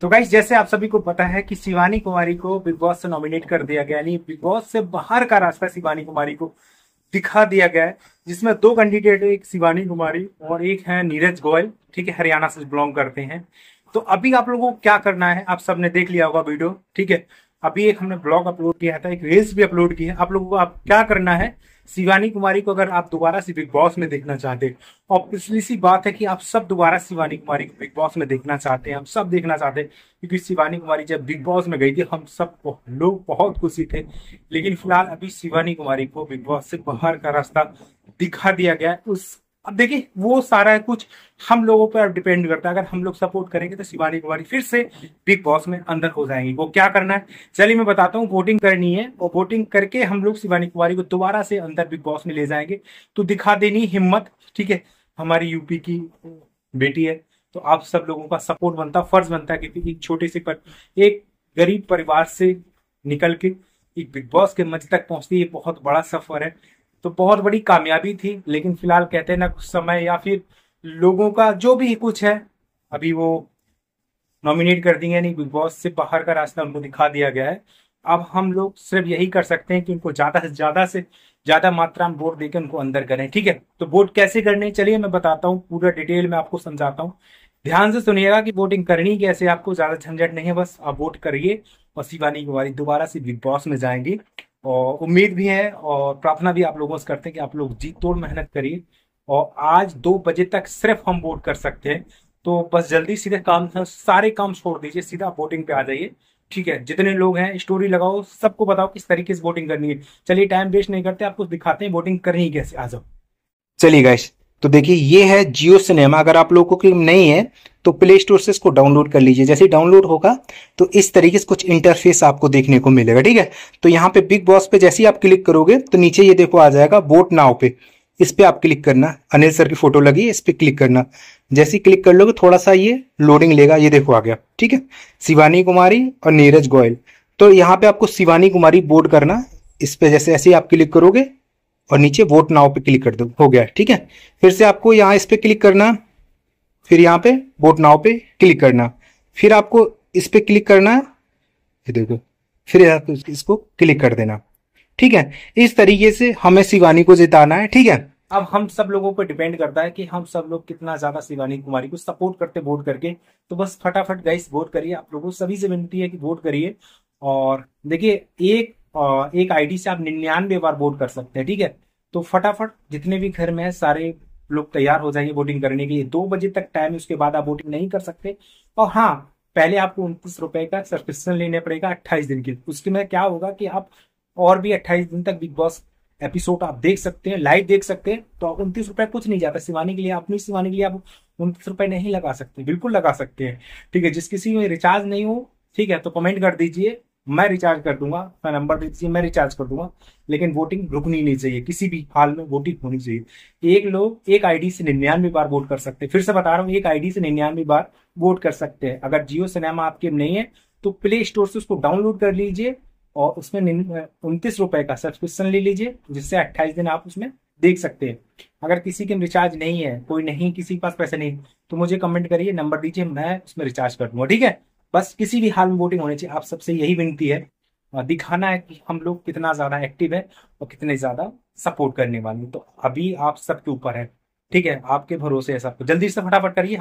तो गाइस जैसे आप सभी को पता है कि शिवानी कुमारी को बिग बॉस से नॉमिनेट कर दिया गया यानी बिग बॉस से बाहर का रास्ता शिवानी कुमारी को दिखा दिया गया है जिसमें दो कैंडिडेट है एक शिवानी कुमारी और एक है नीरज गोयल ठीक है हरियाणा से बिलोंग करते हैं तो अभी आप लोगों को क्या करना है आप सबने देख लिया होगा वीडियो ठीक है अभी एक हमने ब्लॉग अपलोड किया था एक रील्स भी अपलोड की है आप लोगों को आप क्या करना है शिवानी कुमारी को अगर आप दोबारा से बिग बॉस में देखना चाहते और पिछली सी बात है कि आप सब दोबारा शिवानी कुमारी को बिग बॉस में देखना चाहते हैं हम सब देखना चाहते हैं क्योंकि शिवानी कुमारी जब बिग बॉस में गई थी हम सब लोग बहुत खुशी थे लेकिन फिलहाल अभी शिवानी कुमारी को बिग बॉस से बाहर का रास्ता दिखा दिया गया उस अब देखिए वो सारा कुछ हम लोगों पर डिपेंड करता है अगर हम लोग सपोर्ट करेंगे तो शिवानी कुमारी फिर से बिग बॉस में अंदर हो जाएंगी वो क्या करना है चलिए मैं बताता हूँ वोटिंग करनी है और वोटिंग करके हम लोग शिवानी कुमारी को दोबारा से अंदर बिग बॉस में ले जाएंगे तो दिखा देनी हिम्मत ठीक है हमारी यूपी की बेटी है तो आप सब लोगों का सपोर्ट बनता फर्ज बनता है कि एक छोटे से पर एक गरीब परिवार से निकल के एक बिग बॉस के मंच तक पहुंचती है बहुत बड़ा सफर है तो बहुत बड़ी कामयाबी थी लेकिन फिलहाल कहते हैं ना कुछ समय या फिर लोगों का जो भी कुछ है अभी वो नॉमिनेट कर दिए नहीं बिग बॉस से बाहर का रास्ता उनको दिखा दिया गया है अब हम लोग सिर्फ यही कर सकते हैं कि उनको ज्यादा से ज्यादा से ज्यादा मात्रा में वोट देकर उनको अंदर करें ठीक है तो वोट कैसे करने चलिए मैं बताता हूँ पूरा डिटेल में आपको समझाता हूँ ध्यान से सुनिएगा कि वोटिंग करनी कैसे आपको ज्यादा झंझट नहीं है बस आप वोट करिए और शिवानी कुमारी दोबारा से बिग बॉस में जाएंगे और उम्मीद भी है और प्रार्थना भी आप लोगों से करते हैं कि आप लोग जी तोड़ मेहनत करिए और आज दो बजे तक सिर्फ हम वोट कर सकते हैं तो बस जल्दी सीधे काम सारे काम छोड़ दीजिए सीधा वोटिंग पे आ जाइए ठीक है जितने लोग हैं स्टोरी लगाओ सबको बताओ किस तरीके से वोटिंग करनी है चलिए टाइम वेस्ट नहीं करते आपको दिखाते हैं वोटिंग करनी कैसे आ जाओ चलिए गाइश तो देखिए ये है जियो सिनेमा अगर आप लोगों को नहीं है तो प्ले स्टोर से इसको डाउनलोड कर लीजिए जैसे डाउनलोड होगा तो इस तरीके से कुछ इंटरफेस आपको देखने को मिलेगा ठीक है तो यहाँ पे बिग बॉस पे जैसे ही आप क्लिक करोगे तो नीचे ये देखो आ जाएगा वोट नाव पे इस पर आप क्लिक करना अनिल सर की फोटो लगी इस पर क्लिक करना जैसे क्लिक कर लोगे थोड़ा सा ये लोडिंग लेगा ये देखो आ गया ठीक है शिवानी कुमारी और नीरज गोयल तो यहाँ पे आपको शिवानी कुमारी वोट करना इस पर जैसे ऐसे ही आप क्लिक करोगे और नीचे वोट नाव पे क्लिक कर दो हो गया ठीक है फिर से आपको यहाँ इस पर क्लिक करना फिर यहाँ पे बोट नाव पे क्लिक करना फिर आपको इस पे क्लिक करना है देखो फिर आपको इसको क्लिक कर देना ठीक है इस तरीके से हमें शिवानी को जिताना है ठीक है अब हम सब लोगों पर डिपेंड करता है कि हम सब लोग कितना ज्यादा शिवानी कुमारी को सपोर्ट करते वोट करके तो बस फटाफट गाइस वोट करिए आप लोगों सभी से विनती है कि वोट करिए और देखिए एक एक आईडी से आप निन्यानवे बार वोट कर सकते हैं ठीक है तो फटाफट जितने भी घर में है सारे लोग तैयार हो जाइए वोटिंग करने के लिए दो बजे तक टाइम है उसके बाद आप वोटिंग नहीं कर सकते और हाँ पहले आपको उनतीस रुपए का सब्सक्रिप्शन लेने पड़ेगा अट्ठाईस दिन के उसके में क्या होगा कि आप और भी अट्ठाईस दिन तक बिग बॉस एपिसोड आप देख सकते हैं लाइव देख सकते हैं तो उनतीस रुपए कुछ नहीं जाता सिवाने के लिए अपनी सिवाने के लिए आप उनतीस रुपए नहीं लगा सकते बिल्कुल लगा सकते हैं ठीक है जिस किसी में रिचार्ज नहीं हो ठीक है तो कमेंट कर दीजिए मैं रिचार्ज कर दूंगा अपना नंबर दे दीजिए मैं रिचार्ज कर दूंगा लेकिन वोटिंग रुकनी नहीं चाहिए किसी भी हाल में वोटिंग होनी चाहिए एक लोग एक आईडी से निन्यानवे बार वोट कर सकते हैं फिर से बता रहा हूँ एक आईडी से निन्यानवे बार वोट कर सकते हैं अगर जियो सिनेमा आपके नहीं है तो प्ले स्टोर से उसको डाउनलोड कर लीजिए और उसमें उनतीस रुपए का सब्सक्रिप्शन ले लीजिए जिससे अट्ठाईस दिन आप उसमें देख सकते हैं अगर किसी के रिचार्ज नहीं है कोई नहीं किसी के पास पैसे नहीं तो मुझे कमेंट करिए नंबर दीजिए मैं उसमें रिचार्ज कर दूंगा ठीक है बस किसी भी हाल में वोटिंग होनी चाहिए आप सबसे यही विनती है दिखाना है कि हम लोग कितना ज्यादा एक्टिव है और कितने ज्यादा सपोर्ट करने वाले तो अभी आप सबके ऊपर है ठीक है आपके भरोसे है सबको जल्दी से फटाफट करिए